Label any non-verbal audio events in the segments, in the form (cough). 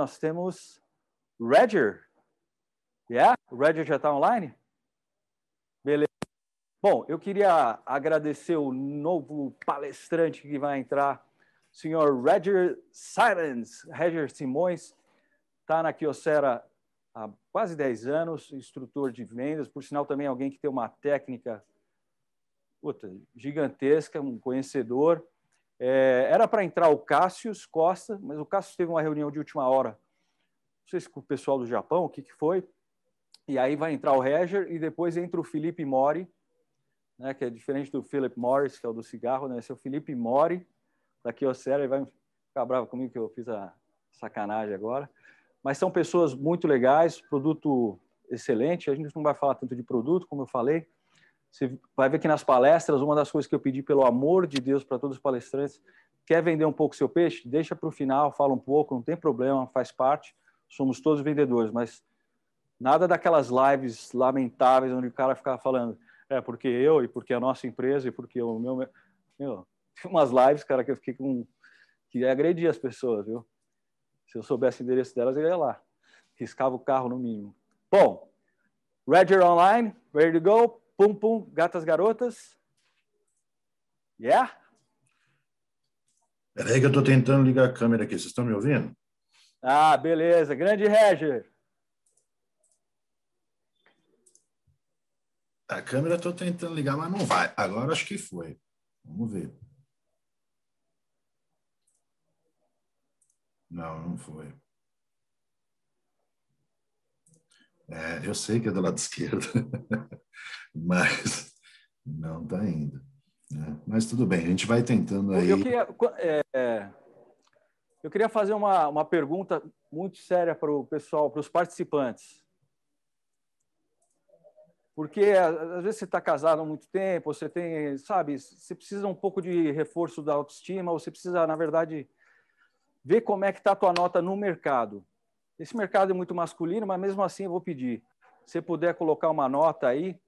nós temos Roger. Yeah? O Roger já está online? Beleza. Bom, eu queria agradecer o novo palestrante que vai entrar, o senhor Roger Simões. Roger Simões está na Kiosera há quase 10 anos, instrutor de vendas, por sinal também alguém que tem uma técnica puta, gigantesca, um conhecedor é, era para entrar o Cássius Costa, mas o Cássio teve uma reunião de última hora, não sei se com o pessoal do Japão, o que, que foi, e aí vai entrar o Roger e depois entra o Felipe Mori, né, que é diferente do Philip Morris, que é o do cigarro, né? Esse é o Felipe Mori, tá ao Kyocera, ele vai ficar bravo comigo que eu fiz a sacanagem agora. Mas são pessoas muito legais, produto excelente. A gente não vai falar tanto de produto, como eu falei, você vai ver que nas palestras, uma das coisas que eu pedi, pelo amor de Deus, para todos os palestrantes, quer vender um pouco seu peixe? Deixa para o final, fala um pouco, não tem problema, faz parte, somos todos vendedores, mas nada daquelas lives lamentáveis onde o cara ficava falando, é, porque eu e porque a nossa empresa e porque o meu... meu tem umas lives, cara, que eu fiquei com... que agredia as pessoas, viu? Se eu soubesse o endereço delas, eu ia lá. Riscava o carro, no mínimo. Bom, Roger Online, ready to go? Pum Pum, Gatas Garotas. Yeah? Peraí que eu estou tentando ligar a câmera aqui. Vocês estão me ouvindo? Ah, beleza. Grande Roger. A câmera estou tentando ligar, mas não vai. Agora acho que foi. Vamos ver. Não, não foi. É, eu sei que é do lado (laughs) esquerdo, mas não está indo. Né? Mas tudo bem, a gente vai tentando aí. Eu queria, é, eu queria fazer uma, uma pergunta muito séria para o pessoal, para os participantes. Porque às vezes você está casado há muito tempo, você tem, sabe, você precisa um pouco de reforço da autoestima, ou você precisa, na verdade, ver como é que está a tua nota no mercado. Esse mercado é muito masculino, mas mesmo assim eu vou pedir. Se puder colocar uma nota aí,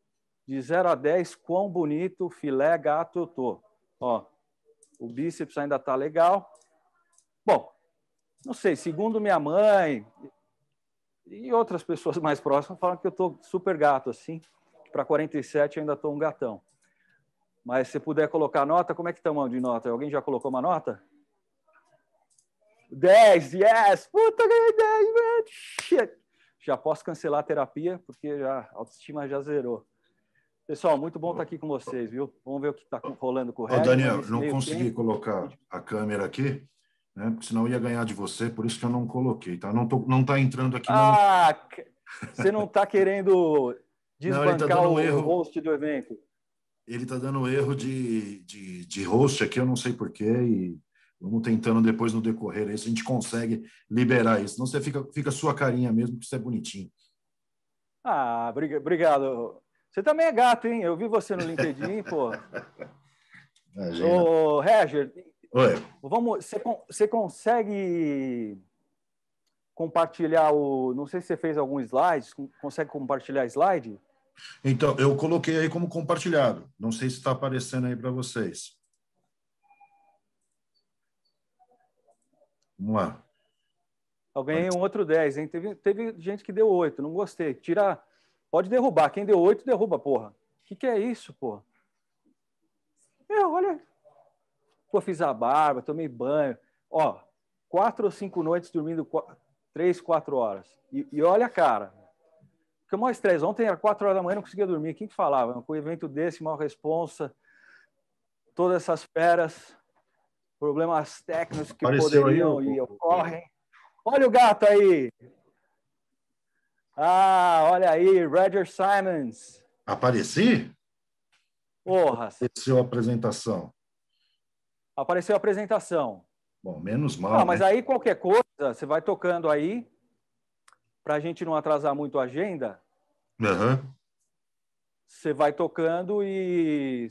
de 0 a 10, quão bonito filé gato eu tô. Ó, o bíceps ainda tá legal. Bom, não sei, segundo minha mãe e outras pessoas mais próximas falam que eu tô super gato assim. Para 47 eu ainda tô um gatão. Mas se puder colocar nota, como é que tá, mão de nota? Alguém já colocou uma nota? 10, yes! Puta, ganhei 10, man! Shit. Já posso cancelar a terapia, porque já, a autoestima já zerou. Pessoal, muito bom estar tá aqui com vocês, viu? Vamos ver o que está rolando com o Daniel, não consegui tempo. colocar a câmera aqui, né? Porque senão ia ganhar de você, por isso que eu não coloquei, tá? Não, tô, não tá entrando aqui. Ah, não. você não está querendo (laughs) tá desbancar não, tá o erro. host do evento? Ele está dando erro de, de, de host aqui, eu não sei porquê, e Vamos tentando depois no decorrer Se a gente consegue liberar isso. Não você fica, fica sua carinha mesmo, que isso é bonitinho. Ah, obrigado. Você também é gato, hein? Eu vi você no LinkedIn, pô. (laughs) Imagina. Ô, Roger, Oi. Vamos, você, você consegue compartilhar o. Não sei se você fez algum slide, consegue compartilhar slide? Então, eu coloquei aí como compartilhado. Não sei se está aparecendo aí para vocês. Vamos lá. Eu ganhei um outro 10, hein? Teve, teve gente que deu 8, não gostei. Tira. Pode derrubar. Quem deu 8, derruba, porra. O que, que é isso, porra? Eu, olha. Pô, fiz a barba, tomei banho. Ó, quatro ou cinco noites dormindo três, quatro horas. E, e olha a cara. que mais três. Ontem era quatro horas da manhã, não conseguia dormir. Quem que falava? Com um evento desse, mal responsa, todas essas feras problemas técnicos que Apareceu poderiam aí, e ocorrem. Olha o gato aí! Ah, olha aí, Roger Simons. Apareci? Porra! Apareceu a apresentação. Apareceu a apresentação. Bom, menos mal. mas né? aí qualquer coisa, você vai tocando aí, para a gente não atrasar muito a agenda. Uhum. Você vai tocando e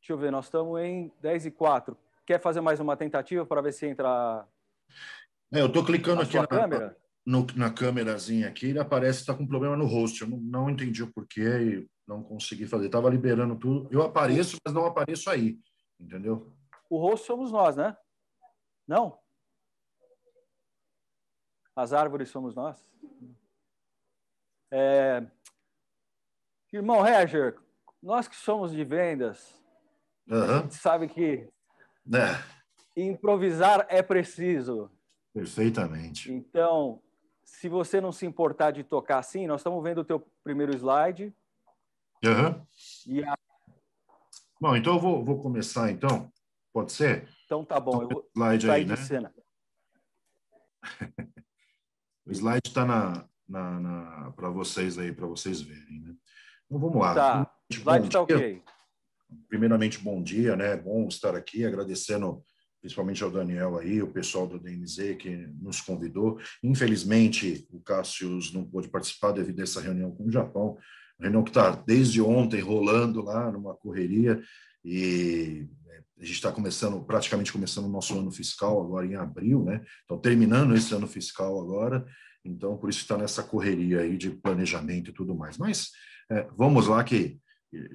Deixa eu ver, nós estamos em 10 e 4. Quer fazer mais uma tentativa para ver se entra. É, eu estou clicando aqui na câmera. No, na câmerazinha aqui, ele aparece que está com problema no host. Eu não, não entendi o porquê e não consegui fazer. Estava liberando tudo. Eu apareço, mas não apareço aí. Entendeu? O host somos nós, né? Não? As árvores somos nós? É... Irmão Reger, nós que somos de vendas, Uhum. A gente sabe que é. improvisar é preciso. Perfeitamente. Então, se você não se importar de tocar assim, nós estamos vendo o teu primeiro slide. Uhum. E a... Bom, então eu vou, vou começar então. Pode ser? Então tá bom, então, eu vou então, slide sair aí, de né? cena. (laughs) o slide está na, na, na para vocês aí, para vocês verem, né? Então vamos lá. Tá, o slide está ok primeiramente, bom dia, né? Bom estar aqui, agradecendo principalmente ao Daniel aí, o pessoal do DNZ que nos convidou. Infelizmente, o Cássius não pôde participar devido a essa reunião com o Japão, a reunião que está desde ontem rolando lá numa correria e é, a gente está começando, praticamente começando o nosso ano fiscal agora em abril, né? Então, terminando esse ano fiscal agora, então por isso está nessa correria aí de planejamento e tudo mais. Mas é, vamos lá que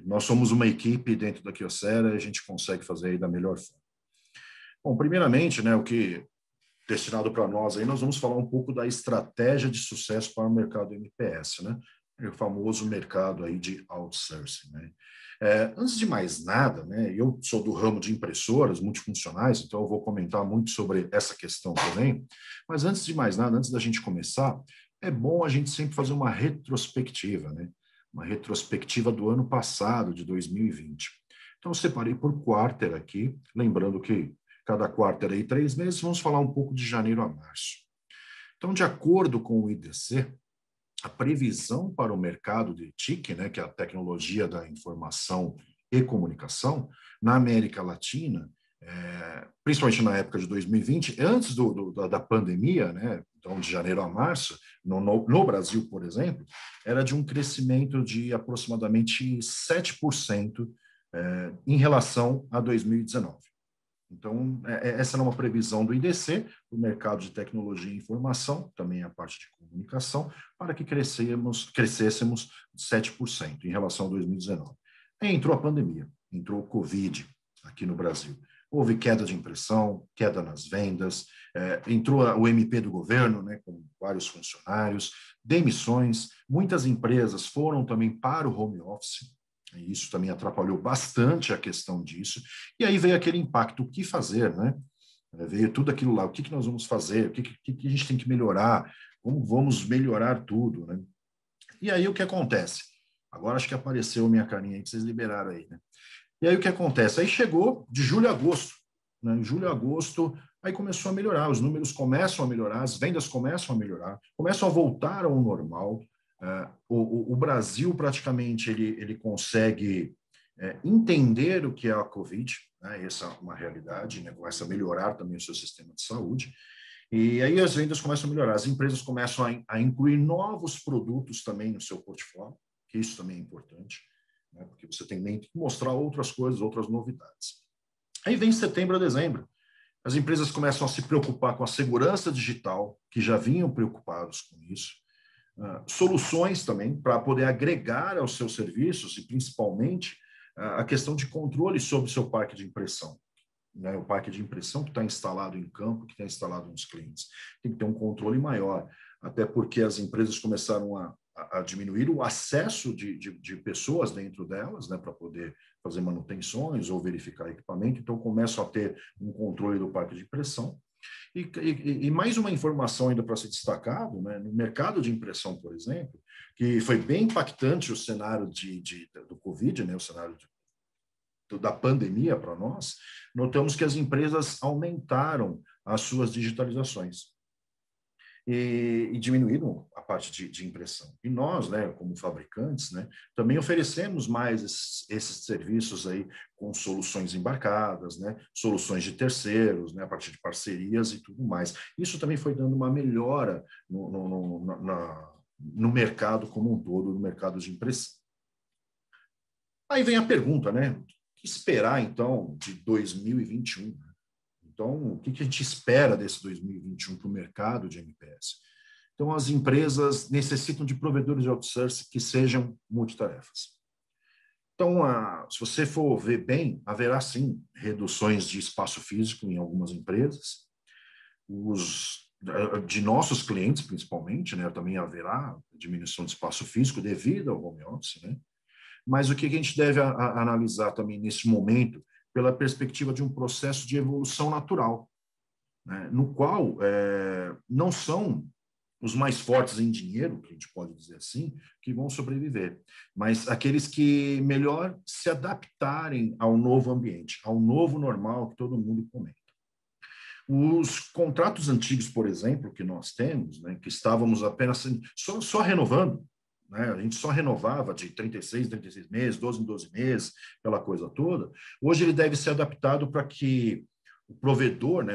nós somos uma equipe dentro da Kyocera e a gente consegue fazer aí da melhor forma. Bom, primeiramente, né, o que destinado para nós aí, nós vamos falar um pouco da estratégia de sucesso para o mercado MPS, né? O famoso mercado aí de outsourcing, né? É, antes de mais nada, né, eu sou do ramo de impressoras multifuncionais, então eu vou comentar muito sobre essa questão também. Mas antes de mais nada, antes da gente começar, é bom a gente sempre fazer uma retrospectiva, né? uma retrospectiva do ano passado, de 2020. Então, separei por quarter aqui, lembrando que cada quarter aí três meses, vamos falar um pouco de janeiro a março. Então, de acordo com o IDC, a previsão para o mercado de TIC, né, que é a tecnologia da informação e comunicação, na América Latina, é, principalmente na época de 2020, antes do, do, da, da, pandemia, né, então de janeiro a março, no, no, no, Brasil, por exemplo, era de um crescimento de aproximadamente 7% é, em relação a 2019. Então, é, é, essa era uma previsão do IDC, do mercado de tecnologia e informação, também a parte de comunicação, para que crescemos, crescêssemos 7% em relação a 2019. entrou a pandemia, entrou o Covid aqui no Brasil houve queda de impressão, queda nas vendas, é, entrou o MP do governo, né, com vários funcionários, demissões, muitas empresas foram também para o home office, e isso também atrapalhou bastante a questão disso, e aí veio aquele impacto, o que fazer, né? É, veio tudo aquilo lá, o que, que nós vamos fazer, o que, que, que a gente tem que melhorar, como vamos melhorar tudo, né? E aí o que acontece? Agora acho que apareceu minha carinha aí que vocês liberaram aí, né? E aí o que acontece? Aí chegou de julho a agosto, né? Em julho a agosto, aí começou a melhorar, os números começam a melhorar, as vendas começam a melhorar, começam a voltar ao normal. Uh, o, o, Brasil praticamente ele, ele consegue é, entender o que é a COVID, né? essa é uma realidade, né? começa a melhorar também o seu sistema de saúde. E aí as vendas começam a melhorar, as empresas começam a, a incluir novos produtos também no seu portfólio, que isso também é importante né? porque você tem que mostrar outras coisas, outras novidades. Aí vem setembro a dezembro. As empresas começam a se preocupar com a segurança digital, que já vinham preocupados com isso, uh, soluções também para poder agregar aos seus serviços e principalmente uh, a questão de controle sobre o seu parque de impressão. Né, o parque de impressão que está instalado em campo, que está instalado nos clientes. Tem que ter um controle maior, até porque as empresas começaram a a, diminuir o acesso de, de, de, pessoas dentro delas, né, para poder fazer manutenções ou verificar equipamento. Então, começo a ter um controle do parque de impressão. E, e, e mais uma informação ainda para ser destacado, né, no mercado de impressão, por exemplo, que foi bem impactante o cenário de, de do Covid, né, o cenário de, da pandemia para nós, notamos que as empresas aumentaram as suas digitalizações e, e diminuíram a parte de, de, impressão. E nós, né, como fabricantes, né, também oferecemos mais esses, esses serviços aí com soluções embarcadas, né, soluções de terceiros, né, a partir de parcerias e tudo mais. Isso também foi dando uma melhora no, no, no, na, no mercado como um todo, no mercado de impressão. Aí vem a pergunta, né? O que esperar, então, de 2021? Então, o que, a gente espera desse 2021 para o mercado de MPS? Então, as empresas necessitam de provedores de outsourcing que sejam multitarefas. Então, a, se você for ver bem, haverá sim reduções de espaço físico em algumas empresas. Os eh, de nossos clientes, principalmente, né, também haverá diminuição de espaço físico devido ao home office, né? Mas o que a gente deve a, a analisar também nesse momento pela perspectiva de um processo de evolução natural, né, no qual é, não são os mais fortes em dinheiro, que a gente pode dizer assim, que vão sobreviver, mas aqueles que melhor se adaptarem ao novo ambiente, ao novo normal que todo mundo comenta. Os contratos antigos, por exemplo, que nós temos, né, que estávamos apenas só, só renovando, né? A gente só renovava de 36 36 meses, 12 em 12 meses, aquela coisa toda. Hoje ele deve ser adaptado para que o provedor né,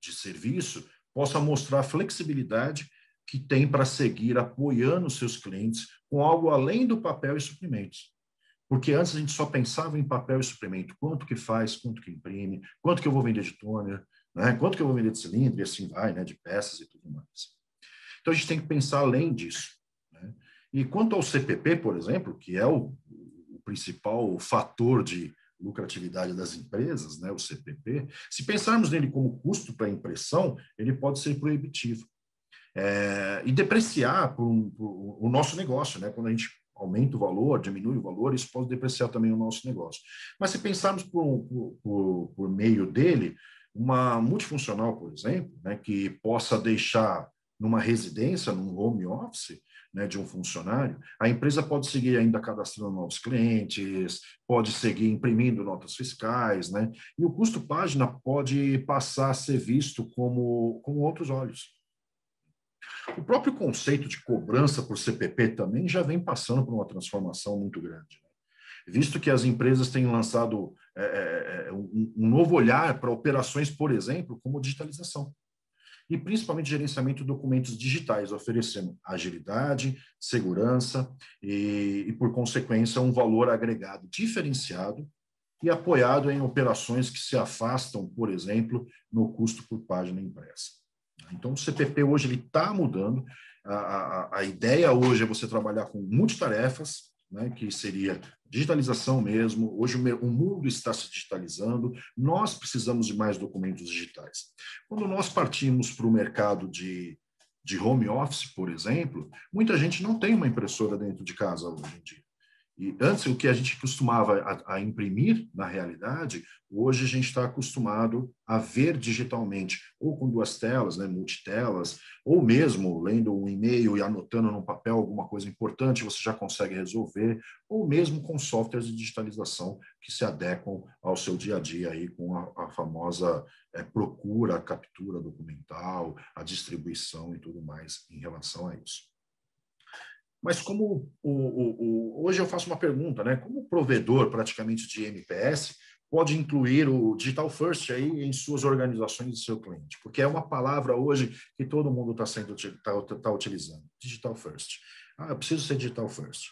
de serviço possa mostrar a flexibilidade que tem para seguir apoiando seus clientes com algo além do papel e suprimentos. Porque antes a gente só pensava em papel e suprimento, quanto que faz, quanto que imprime, quanto que eu vou vender de toner, né? quanto que eu vou vender de cilindro, e assim vai, né? de peças e tudo mais. Então a gente tem que pensar além disso. E quanto ao CPP, por exemplo, que é o, o principal fator de lucratividade das empresas, né, o CPP, se pensarmos nele como custo para impressão, ele pode ser proibitivo. É, e depreciar por um, por o nosso negócio, né? quando a gente aumenta o valor, diminui o valor, isso pode depreciar também o nosso negócio. Mas se pensarmos por, por meio dele, uma multifuncional, por exemplo, né, que possa deixar numa residência, num home office, né, de um funcionário, a empresa pode seguir ainda cadastrando novos clientes, pode seguir imprimindo notas fiscais, né? E o custo página pode passar a ser visto como com outros olhos. O próprio conceito de cobrança por CPP também já vem passando por uma transformação muito grande, né? visto que as empresas têm lançado é, é, é um, um novo olhar para operações, por exemplo, como digitalização e principalmente gerenciamento de documentos digitais, oferecendo agilidade, segurança e, e, por consequência, um valor agregado diferenciado e apoiado em operações que se afastam, por exemplo, no custo por página impressa. Então, o CPP hoje está mudando. A, a, a, ideia hoje é você trabalhar com multitarefas, né, que seria digitalização mesmo. Hoje o, mundo está se digitalizando, nós precisamos de mais documentos digitais. Quando nós partimos para o mercado de, de home office, por exemplo, muita gente não tem uma impressora dentro de casa hoje em dia. E antes, o que a gente costumava a, a imprimir na realidade, hoje a gente está acostumado a ver digitalmente, ou com duas telas, né, multitelas, ou mesmo lendo um e-mail e anotando num papel alguma coisa importante, você já consegue resolver, ou mesmo com softwares de digitalização que se adequam ao seu dia a dia, aí, com a, a famosa é, procura, a captura documental, a distribuição e tudo mais em relação a isso. Mas como o, o, o, hoje eu faço uma pergunta, né? Como provedor praticamente de MPS pode incluir o digital first aí em suas organizações de seu cliente? Porque é uma palavra hoje que todo mundo está sendo tá, tá utilizando. Digital first. Ah, eu preciso ser digital first,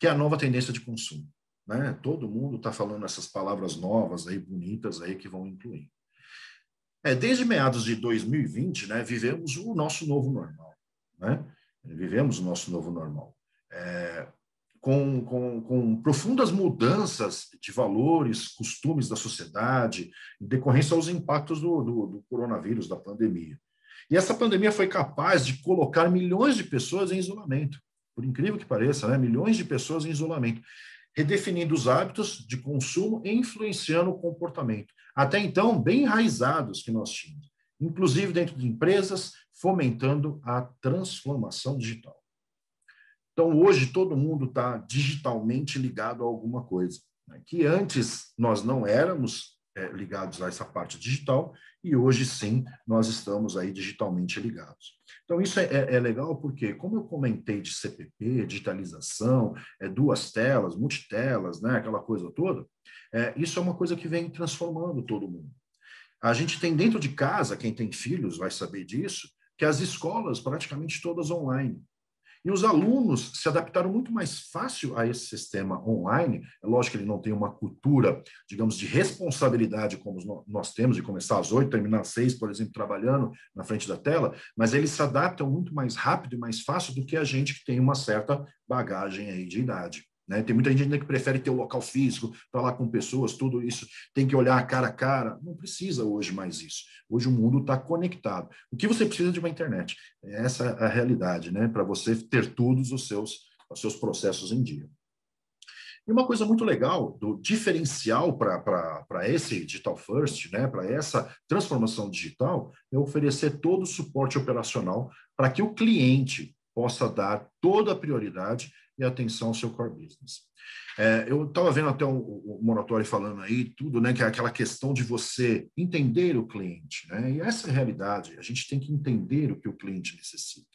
que é a nova tendência de consumo. Né? Todo mundo está falando essas palavras novas aí, bonitas aí, que vão incluir. É, desde meados de 2020, né, vivemos o nosso novo normal. Né? vivemos o nosso novo normal, é, com, com, com profundas mudanças de valores, costumes da sociedade, em decorrência aos impactos do, do, do coronavírus, da pandemia. E essa pandemia foi capaz de colocar milhões de pessoas em isolamento, por incrível que pareça, né? milhões de pessoas em isolamento, redefinindo os hábitos de consumo e influenciando o comportamento, até então bem enraizados que nós tínhamos, inclusive dentro de empresas, fomentando a transformação digital. Então, hoje, todo mundo está digitalmente ligado a alguma coisa, né? que antes nós não éramos é, ligados a essa parte digital, e hoje sim nós estamos aí digitalmente ligados. Então, isso é, é, é legal porque, como eu comentei de CPP, digitalização, é, duas telas, multitelas, né, aquela coisa toda, é, isso é uma coisa que vem transformando todo mundo. A gente tem dentro de casa, quem tem filhos vai saber disso, que as escolas, praticamente todas online. E os alunos se adaptaram muito mais fácil a esse sistema online. É lógico que ele não tem uma cultura, digamos, de responsabilidade como nós temos, de começar às oito, terminar às seis, por exemplo, trabalhando na frente da tela, mas eles se adaptam muito mais rápido e mais fácil do que a gente que tem uma certa bagagem aí de idade. Né? Tem muita gente ainda que prefere ter o um local físico, falar com pessoas, tudo isso. Tem que olhar cara a cara. Não precisa hoje mais isso. Hoje o mundo está conectado. O que você precisa de uma internet? É essa é a realidade, né? para você ter todos os seus, os seus processos em dia. E uma coisa muito legal do diferencial para esse digital first, né, para essa transformação digital, é oferecer todo o suporte operacional para que o cliente possa dar toda a prioridade e atenção ao seu core business. É, eu estava vendo até o, o Monotori falando aí tudo, né, que é aquela questão de você entender o cliente, né? E essa é a realidade, a gente tem que entender o que o cliente necessita.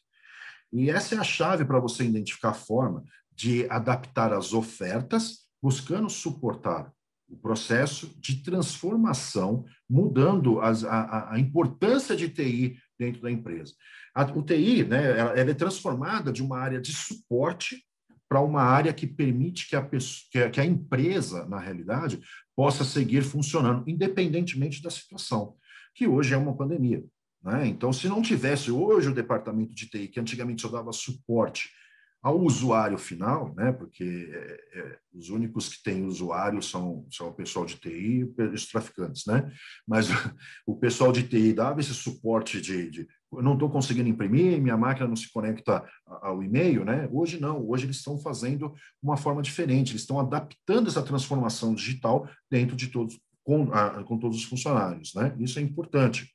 E essa é a chave para você identificar a forma de adaptar as ofertas, buscando suportar o processo de transformação, mudando as, a, a importância de TI dentro da empresa. A UTI, né, ela, é transformada de uma área de suporte para uma área que permite que a, pessoa, que a, que a empresa, na realidade, possa seguir funcionando, independentemente da situação, que hoje é uma pandemia. Né? Então, se não tivesse hoje o departamento de TI, que antigamente só dava suporte ao usuário final, né, porque é, é, os únicos que têm usuário são, são o pessoal de TI e os traficantes, né? Mas (laughs) o pessoal de TI dava esse suporte de, de eu não estou conseguindo imprimir, minha máquina não se conecta ao e-mail, né? Hoje não, hoje eles estão fazendo uma forma diferente, eles estão adaptando essa transformação digital dentro de todos, com, a, com todos os funcionários, né? Isso é importante.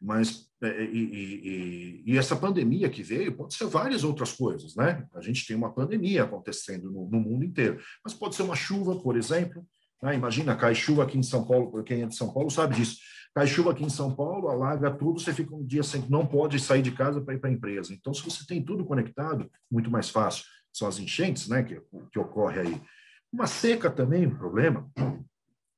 Mas é, é, e, e, e, essa pandemia que veio pode ser várias outras coisas, né? A gente tem uma pandemia acontecendo no, no mundo inteiro, mas pode ser uma chuva, por exemplo. Né? Imagina, cai chuva aqui em São Paulo, quem é de São Paulo sabe disso. Cai chuva aqui em São Paulo, alaga tudo, você fica um dia sem, não pode sair de casa para ir para a empresa. Então, se você tem tudo conectado, muito mais fácil. São as enchentes, né, que, que ocorre aí. Uma seca também, um problema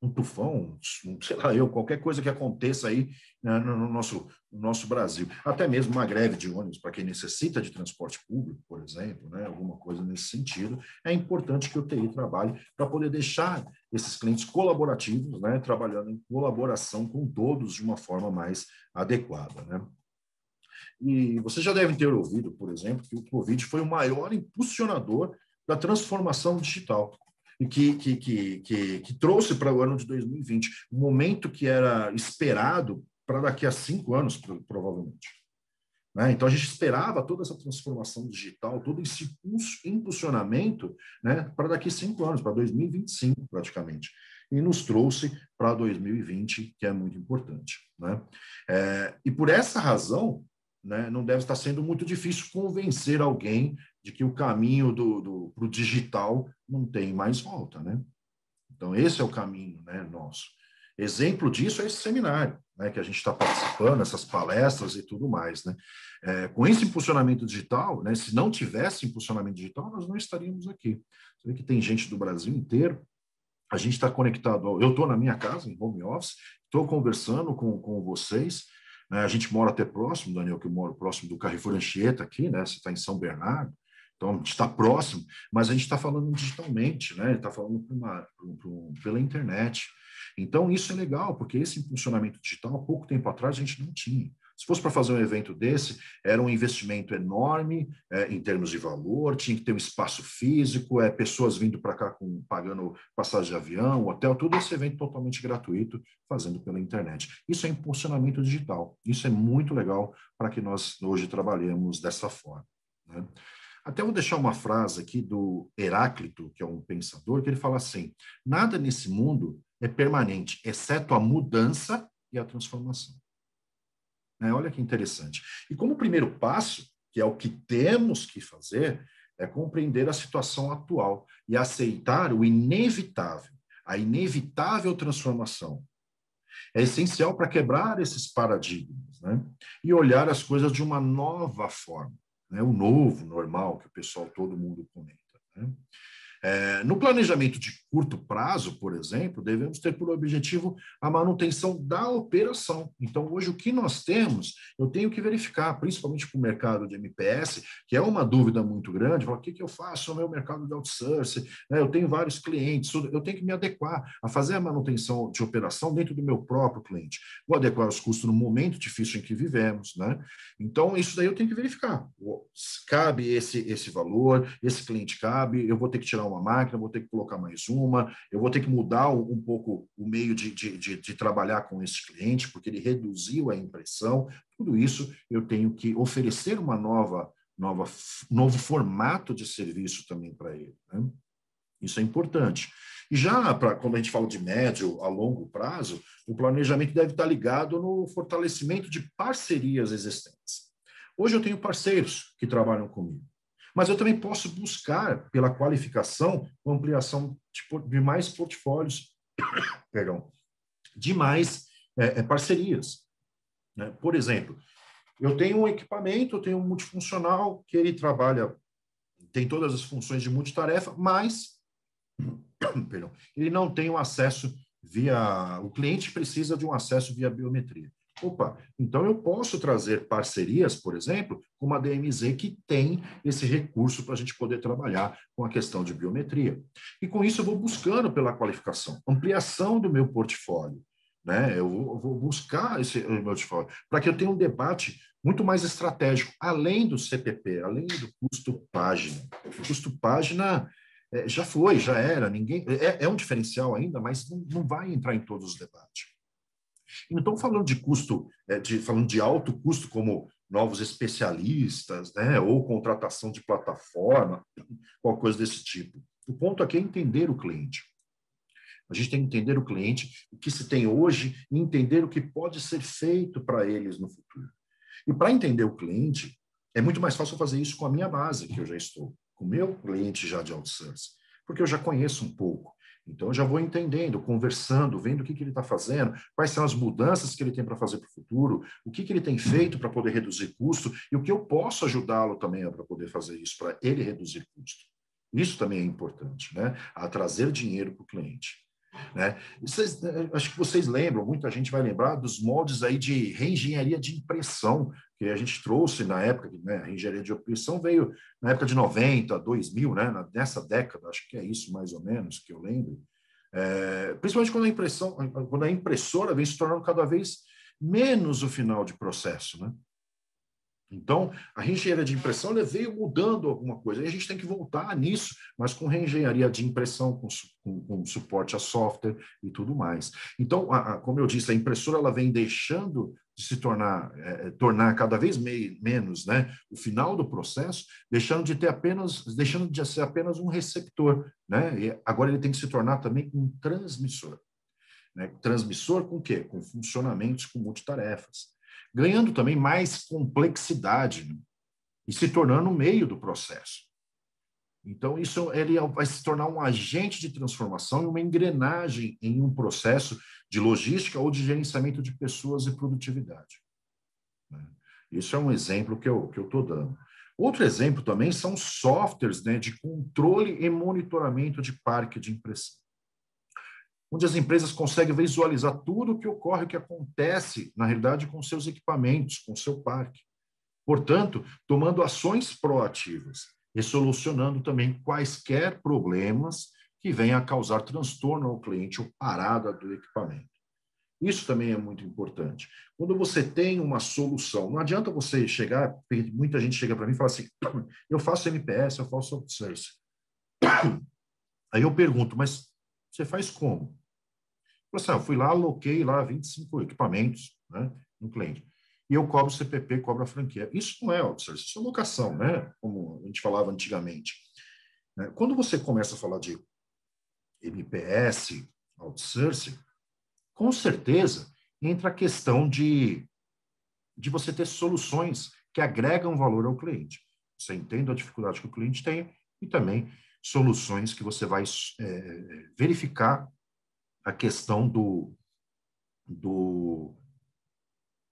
um tufão, um, sei lá eu, qualquer coisa que aconteça aí né, no, nosso, no nosso Brasil. Até mesmo uma greve de ônibus para quem necessita de transporte público, por exemplo, né, alguma coisa nesse sentido, é importante que o TI trabalhe para poder deixar esses clientes colaborativos, né, trabalhando em colaboração com todos de uma forma mais adequada. Né? E você já deve ter ouvido, por exemplo, que o Covid foi o maior impulsionador da transformação digital que, que, que, que, que trouxe para o ano de 2020, um momento que era esperado para daqui a cinco anos, provavelmente. Né? Então, a gente esperava toda essa transformação digital, todo esse impulsionamento né, para daqui cinco anos, para 2025, praticamente. E nos trouxe para 2020, que é muito importante. Né? É, e por essa razão, né, não deve estar sendo muito difícil convencer alguém de que o caminho do, do pro digital não tem mais volta, né? Então esse é o caminho, né, nosso. Exemplo disso é esse seminário, né, que a gente está participando, essas palestras e tudo mais, né? É, com esse impulsionamento digital, né, se não tivesse impulsionamento digital, nós não estaríamos aqui. Você vê que tem gente do Brasil inteiro, a gente está conectado, eu estou na minha casa, em home office, estou conversando com, com vocês, né? A gente mora até próximo, Daniel, que eu moro próximo do Carrefour Anchieta aqui, né? Você está em São Bernardo, então a gente está próximo, mas a gente está falando digitalmente, né? Está falando por uma, pela internet. Então isso é legal, porque esse funcionamento digital, há pouco tempo atrás, a gente não tinha. Se fosse para fazer um evento desse, era um investimento enorme é, em termos de valor, tinha que ter um espaço físico, é, pessoas vindo para cá com, pagando passagem de avião, hotel, tudo esse evento totalmente gratuito, fazendo pela internet. Isso é impulsionamento digital. Isso é muito legal para que nós hoje trabalhemos dessa forma. Né? Até vou deixar uma frase aqui do Heráclito, que é um pensador, que ele fala assim: nada nesse mundo é permanente, exceto a mudança e a transformação. Né? Olha que interessante. E como primeiro passo, que é o que temos que fazer, é compreender a situação atual e aceitar o inevitável, a inevitável transformação. É essencial para quebrar esses paradigmas né? e olhar as coisas de uma nova forma, né? o novo normal que o pessoal, todo mundo comenta. Né? É, no planejamento de curto prazo, por exemplo, devemos ter por objetivo a manutenção da operação. Então, hoje, o que nós temos, eu tenho que verificar, principalmente para o mercado de MPS, que é uma dúvida muito grande: fala, o que, que eu faço no meu mercado de outsourcing? Né? Eu tenho vários clientes, eu tenho que me adequar a fazer a manutenção de operação dentro do meu próprio cliente. Vou adequar os custos no momento difícil em que vivemos. Né? Então, isso daí eu tenho que verificar. Cabe esse, esse valor, esse cliente cabe, eu vou ter que tirar um uma máquina, vou ter que colocar mais uma, eu vou ter que mudar um, pouco o meio de, de, de, de trabalhar com esse cliente, porque ele reduziu a impressão. Tudo isso eu tenho que oferecer uma nova, nova novo formato de serviço também para ele. Né? Isso é importante. E já para quando a gente fala de médio a longo prazo, o planejamento deve estar ligado no fortalecimento de parcerias existentes. Hoje eu tenho parceiros que trabalham comigo. Mas eu também posso buscar, pela qualificação, ampliação de, de mais portfólios, (coughs) perdão, de mais é, é, parcerias. Né? Por exemplo, eu tenho um equipamento, eu tenho um multifuncional que ele trabalha, tem todas as funções de multitarefa, mas (coughs) perdão, ele não tem o um acesso via. O cliente precisa de um acesso via biometria. Opa, então eu posso trazer parcerias, por exemplo, com uma DMZ que tem esse recurso para a gente poder trabalhar com a questão de biometria. E com isso eu vou buscando pela qualificação, ampliação do meu portfólio. Né? Eu vou buscar esse meu portfólio para que eu tenha um debate muito mais estratégico, além do CPP, além do custo página. O custo página é, já foi, já era, ninguém é, é um diferencial ainda, mas não, não vai entrar em todos os debates. Então, falando de custo, eh, de, falando de alto custo como novos especialistas, né, ou contratação de plataforma, qualquer coisa desse tipo. O ponto aqui é entender o cliente. A gente tem que entender o cliente, o que se tem hoje, e entender o que pode ser feito para eles no futuro. E para entender o cliente, é muito mais fácil fazer isso com a minha base, que eu já estou, com o meu cliente já de outsourcing, porque eu já conheço um pouco, então, eu já vou entendendo, conversando, vendo o que, que ele está fazendo, quais são as mudanças que ele tem para fazer para o futuro, o que, que ele tem feito para poder reduzir custo e o que eu posso ajudá-lo também para poder fazer isso, para ele reduzir custo. Isso também é importante, né? A trazer dinheiro para o cliente. Né? Vocês, eh, acho que vocês lembram, muita gente vai lembrar dos moldes aí de reengenharia de impressão que a gente trouxe na época, né, a engenharia de operação veio na época de 90, 2000, né, nessa década, acho que é isso mais ou menos que eu lembro, é, principalmente quando a, impressão, quando a impressora vem se tornando cada vez menos o final de processo, né? Então, a reengenharia de impressão veio mudando alguma coisa, e a gente tem que voltar nisso, mas com reengenharia de impressão, com, com, com suporte a software e tudo mais. Então, a, a, como eu disse, a impressora ela vem deixando de se tornar, é, é, tornar cada vez mei, menos né, o final do processo, deixando de ter apenas, deixando de ser apenas um receptor. Né? E agora ele tem que se tornar também um transmissor. Né? Transmissor com quê? Com funcionamentos, com multitarefas ganhando também mais complexidade né? e se tornando o meio do processo. Então, isso é ele vai se tornar um agente de transformação e uma engrenagem em um processo de logística ou de gerenciamento de pessoas e produtividade. Né? Isso é um exemplo que eu estou que eu dando. Outro exemplo também são softwares né, de controle e monitoramento de parque de impressão onde as empresas conseguem visualizar tudo o que ocorre, o que acontece, na realidade, com seus equipamentos, com seu parque. Portanto, tomando ações proativas e solucionando também quaisquer problemas que venham a causar transtorno ao cliente ou parada do equipamento. Isso também é muito importante. Quando você tem uma solução, não adianta você chegar, muita gente chega para mim e fala assim: (coughs) eu faço MPS, eu faço outsourcing. (coughs) Aí eu pergunto, mas você faz como? Falei assim, ah, fui lá, aloquei lá 25 equipamentos né, no cliente. E eu cobro CPP, cobro a franquia. Isso não é outsourcing, isso é locação, né? como a gente falava antigamente. Né. Quando você começa a falar de MPS, outsourcing, com certeza entra a questão de, de você ter soluções que agregam valor ao cliente. Você entende a dificuldade que o cliente tem e também soluções que você vai é, verificar a questão do, do,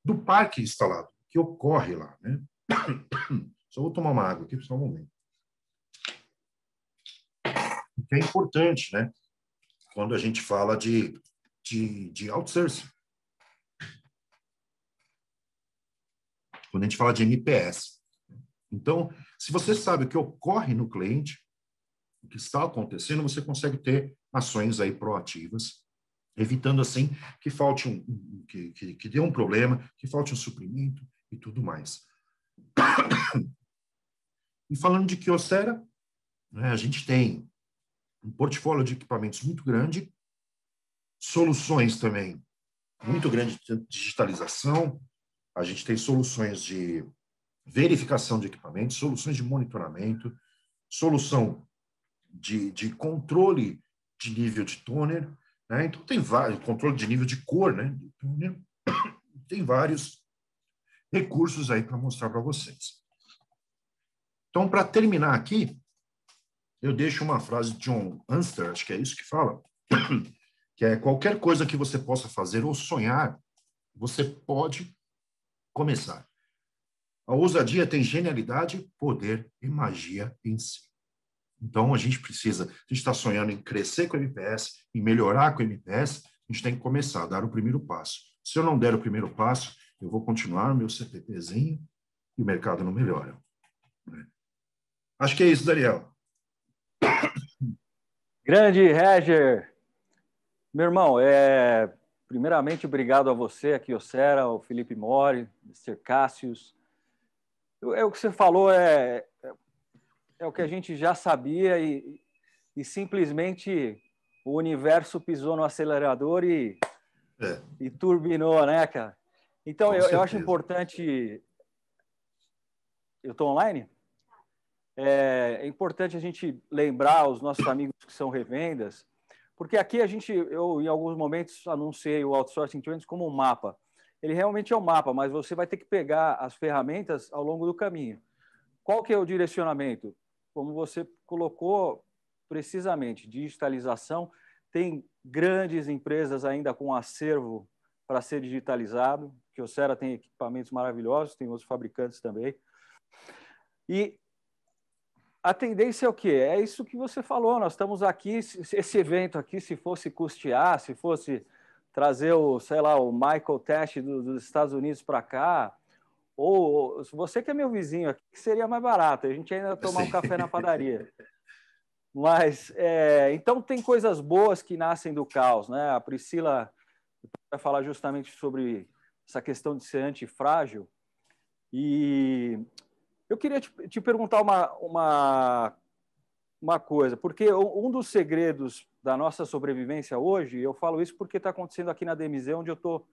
do parque instalado, que ocorre lá. Né? Só vou tomar uma água aqui, só um momento. que é importante, né? Quando a gente fala de, de, de outsourcing. Quando a gente fala de MPS. Então, se você sabe o que ocorre no cliente, o que está acontecendo, você consegue ter ações aí proativas evitando assim que falte um, que, que, que dê um problema, que falte um suprimento e tudo mais. (coughs) E falando de Kyocera, né, a gente tem um portfólio de equipamentos muito grande, soluções também muito grande de digitalização, a gente tem soluções de verificação de equipamentos, soluções de monitoramento, solução de, de controle de nível de toner, né? Então, tem vários, controle de nível de cor, né? Então, né? (coughs) Tem vários recursos aí para mostrar para vocês. Então, para terminar aqui, eu deixo uma frase de John Anster, acho que é isso que fala, (coughs) que é qualquer coisa que você possa fazer ou sonhar, você pode começar. A ousadia tem genialidade, poder e magia em si. Então, a gente precisa, a gente está sonhando em crescer com o MPS, em melhorar com o MPS, a gente tem que começar a dar o primeiro passo. Se eu não der o primeiro passo, eu vou continuar no meu CPPzinho e o mercado não melhora. Né? Acho que é isso, Daniel. Grande Roger. Meu irmão, é... primeiramente, obrigado a você, aqui, Kiosera, o Felipe Mori, Mr. Cássios. É, o que você falou é, é o que a gente já sabia e, e simplesmente o universo pisou no acelerador e, é. e turbinou, né, cara? Então, eu, eu acho importante. Eu estou online? É, é, importante a gente lembrar os nossos amigos que são revendas, porque aqui a gente, eu em alguns momentos anunciei o Outsourcing Trends como um mapa. Ele realmente é um mapa, mas você vai ter que pegar as ferramentas ao longo do caminho. Qual que é o direcionamento? como você colocou precisamente, digitalização, tem grandes empresas ainda com acervo para ser digitalizado, que o Cera tem equipamentos maravilhosos, tem outros fabricantes também. E a tendência é o quê? É isso que você falou, nós estamos aqui, esse evento aqui, se fosse custear, se fosse trazer o, sei lá, o Michael Test dos Estados Unidos para cá, ou se você que é meu vizinho aqui, que seria mais barato, a gente ainda tomar Sim. um café na (laughs) padaria. Mas, é, então, tem coisas boas que nascem do caos, né? A Priscila vai falar justamente sobre essa questão de ser antifrágil. E eu queria te, te perguntar uma, uma, uma coisa, porque um dos segredos da nossa sobrevivência hoje, eu falo isso porque está acontecendo aqui na DMZ, onde eu estou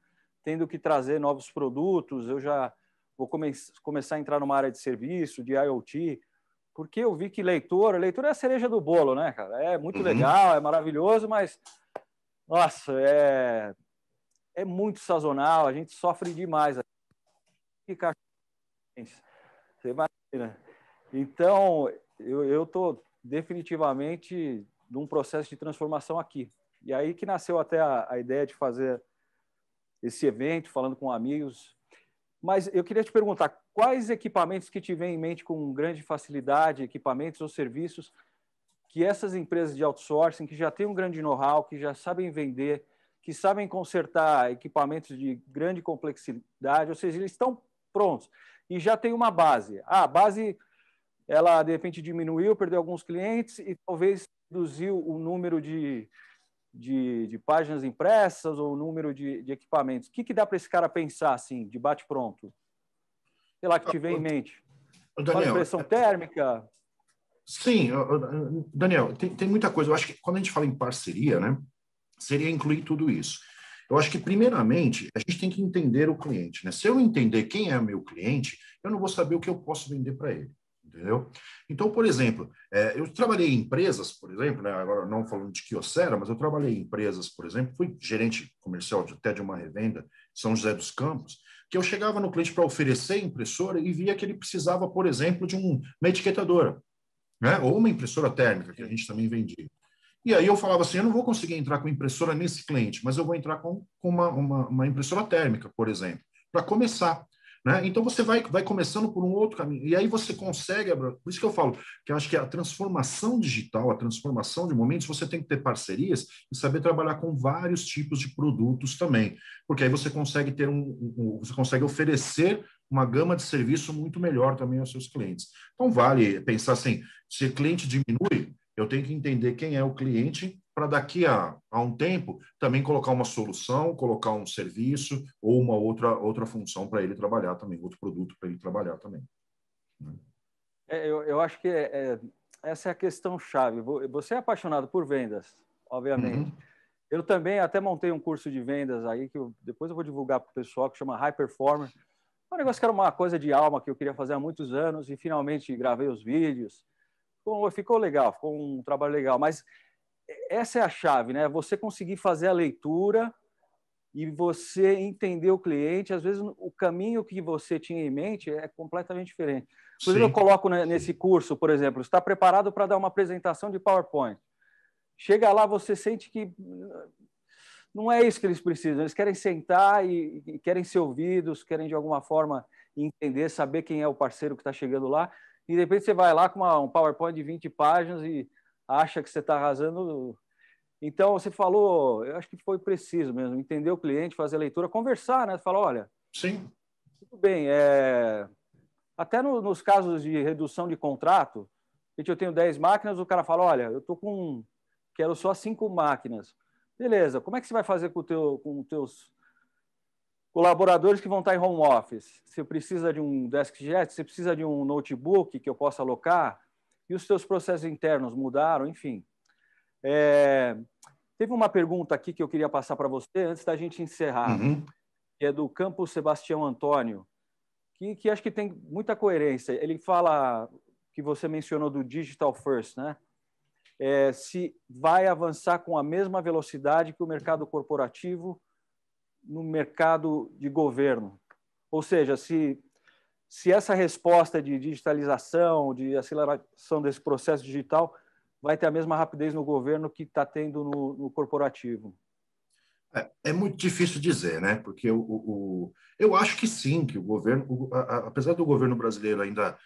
tendo que trazer novos produtos, eu já vou come começar a entrar numa área de serviço, de IoT, porque eu vi que leitor, leitor é a cereja do bolo, né, cara? É muito uhum. legal, é maravilhoso, mas nossa, é é muito sazonal, a gente sofre demais. Você imagina. Então, eu estou definitivamente num processo de transformação aqui. E aí que nasceu até a, a ideia de fazer esse evento, falando com amigos, mas eu queria te perguntar, quais equipamentos que te vem em mente com grande facilidade, equipamentos ou serviços que essas empresas de outsourcing, que já têm um grande know-how, que já sabem vender, que sabem consertar equipamentos de grande complexidade, ou seja, eles estão prontos e já tem uma base. Ah, a base, ela de repente diminuiu, perdeu alguns clientes e talvez reduziu o número de, de, de páginas impressas ou número de, de equipamentos. O que, que dá para esse cara pensar assim, de bate-pronto? Sei lá, que tiver em ah, mente. Daniel, é pressão térmica? Sim, Daniel, tem, tem muita coisa. Eu acho que quando a gente fala em parceria, né, seria incluir tudo isso. Eu acho que, primeiramente, a gente tem que entender o cliente. Né? Se eu entender quem é meu cliente, eu não vou saber o que eu posso vender para ele entendeu? Então, por exemplo, é, eu trabalhei em empresas, por exemplo, né, agora não falando de Kiosera, mas eu trabalhei em empresas, por exemplo, fui gerente comercial de, até de uma revenda, São José dos Campos, que eu chegava no cliente para oferecer impressora e via que ele precisava, por exemplo, de um, uma etiquetadora, né, ou uma impressora térmica, que a gente também vendia. E aí eu falava assim, eu não vou conseguir entrar com impressora nesse cliente, mas eu vou entrar com, com uma, uma, uma impressora térmica, por exemplo, para começar. Né? Então você vai, vai começando por um outro caminho. E aí você consegue, por isso que eu falo, que eu acho que a transformação digital, a transformação de momentos, você tem que ter parcerias e saber trabalhar com vários tipos de produtos também. Porque aí você consegue ter um, um você consegue oferecer uma gama de serviço muito melhor também aos seus clientes. Então vale pensar assim, se o cliente diminui, eu tenho que entender quem é o cliente para daqui a, a, um tempo também colocar uma solução, colocar um serviço ou uma outra, outra função para ele trabalhar também, outro produto para ele trabalhar também. Né? É, eu, eu acho que é, é, essa é a questão chave. Você é apaixonado por vendas, obviamente. Uhum. Eu também até montei um curso de vendas aí, que eu, depois eu vou divulgar para o pessoal, que chama High Performer. É um negócio que era uma coisa de alma que eu queria fazer há muitos anos e finalmente gravei os vídeos. Ficou, ficou legal, ficou um trabalho legal. Mas essa é a chave, né? Você conseguir fazer a leitura e você entender o cliente. Às vezes, o caminho que você tinha em mente é completamente diferente. Inclusive, exemplo, eu coloco nesse curso, por exemplo, está preparado para dar uma apresentação de PowerPoint. Chega lá, você sente que não é isso que eles precisam. Eles querem sentar e, e querem ser ouvidos, querem de alguma forma entender, saber quem é o parceiro que está chegando lá. E de repente você vai lá com uma, um PowerPoint de 20 páginas e acha que você está arrasando. Então, você falou, eu acho que foi preciso mesmo, entender o cliente, fazer a leitura, conversar, né? Falar, olha. Sim. Tudo bem. É... Até no, nos casos de redução de contrato, gente, eu tenho 10 máquinas, o cara fala, olha, eu tô com. Quero só cinco máquinas. Beleza, como é que você vai fazer com, teu, com teus colaboradores que vão estar tá em home office? Você precisa de um deskjet? Você precisa de um notebook que eu possa alocar? e os seus processos internos mudaram, enfim. É, teve uma pergunta aqui que eu queria passar para você antes da gente encerrar, uhum. que é do campo Sebastião Antônio, que, que acho que tem muita coerência. Ele fala que você mencionou do digital first, né? É, se vai avançar com a mesma velocidade que o mercado corporativo no mercado de governo. Ou seja, se se essa resposta de digitalização, de aceleração desse processo digital, vai ter a mesma rapidez no governo que está tendo no, no corporativo. É, é, muito difícil dizer, né? Porque o, o, o, eu acho que sim, que o governo, o, a, apesar do governo brasileiro ainda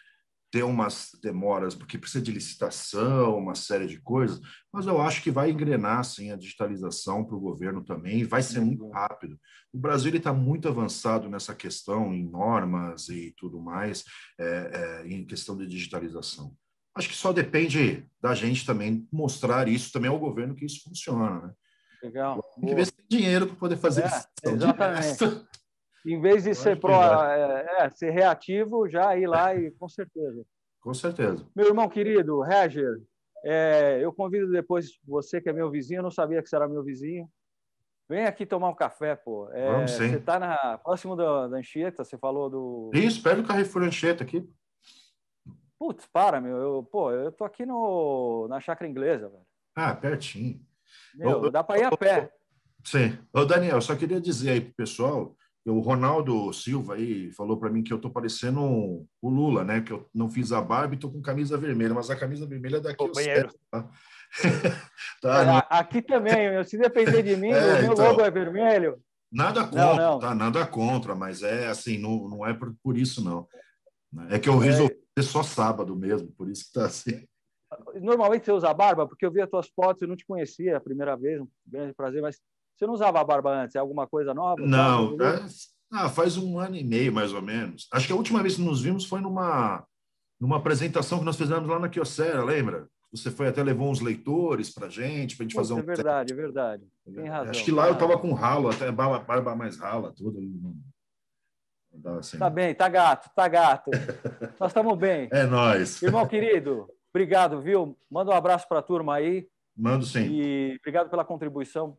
ter umas demoras, porque precisa de licitação, uma série de coisas, mas eu acho que vai engrenar sim a digitalização para o governo também, vai ser muito uhum. rápido. O Brasil está muito avançado nessa questão, em normas e tudo mais, é, é, em questão de digitalização. Acho que só depende da gente também mostrar isso também ao governo que isso funciona. Né? Legal. Tem que ver se tem dinheiro para poder fazer é, isso. Exatamente. Em vez de ser, pro, é, é, ser reativo, já ir lá e com certeza. Com certeza. Meu irmão querido, Reger, é, eu convido depois você, que é meu vizinho, eu não sabia que você era meu vizinho. Vem aqui tomar um café, pô. É, Vamos sim. Você está na, próximo da, da Anchieta, você falou do. Isso, pega o Carrefour Anchieta aqui. Putz, para, meu. Eu, pô, eu tô aqui no, na chácara inglesa, velho. Ah, pertinho. Meu, dá para ir a pé. Sim. Ô, Daniel, só queria dizer aí pro pessoal o Ronaldo Silva aí falou para mim que eu tô parecendo o Lula, né? Que eu não fiz a barba e tô com camisa vermelha, mas a camisa vermelha é daqui o certo, tá? (laughs) tá, é, Aqui também, meu, se depender de mim, (laughs) é, o meu então, logo é vermelho. Nada contra, não, não. tá? Nada contra, mas é assim, não, não é por, por isso, não. É que eu é. resolvi ser só sábado mesmo, por isso que tá assim. Normalmente você usa barba, porque eu vi as tuas fotos, e não te conhecia a primeira vez, um grande prazer, mas você não usava a barba antes? É alguma coisa nova? Não, tá? ah, faz um ano e meio, mais ou menos. Acho que a última vez que nos vimos foi numa, numa apresentação que nós fizemos lá na Kiosera, lembra? Você foi até levou uns leitores para gente, para gente Poxa, fazer um. É verdade, é verdade. Tem é, razão. Acho que lá eu estava com ralo, até barba, barba mais rala, tudo. Assim. Tá né? bem, tá gato, tá gato. (laughs) Nós estamos bem. É nós. Irmão querido, obrigado, viu? Manda um abraço para a turma aí. Mando sim. E obrigado pela contribuição.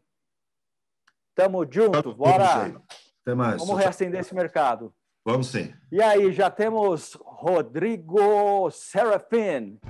Tamo junto, Tamo bora. Até mais. Vamos reacender esse mercado. Vamos sim. E aí, já temos Rodrigo Serafim.